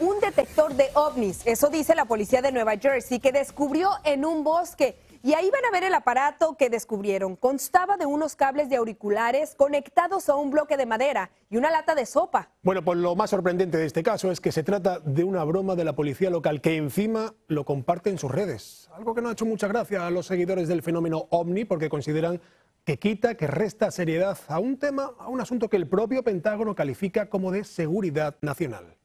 un detector de ovnis. Eso dice la policía de Nueva Jersey, que descubrió en un bosque. Y ahí van a ver el aparato que descubrieron. Constaba de unos cables de auriculares conectados a un bloque de madera y una lata de sopa. Bueno, pues lo más sorprendente de este caso es que se trata de una broma de la policía local que encima lo comparte en sus redes. Algo que no ha hecho mucha gracia a los seguidores del fenómeno ovni porque consideran que quita, que resta seriedad a un tema, a un asunto que el propio Pentágono califica como de seguridad nacional.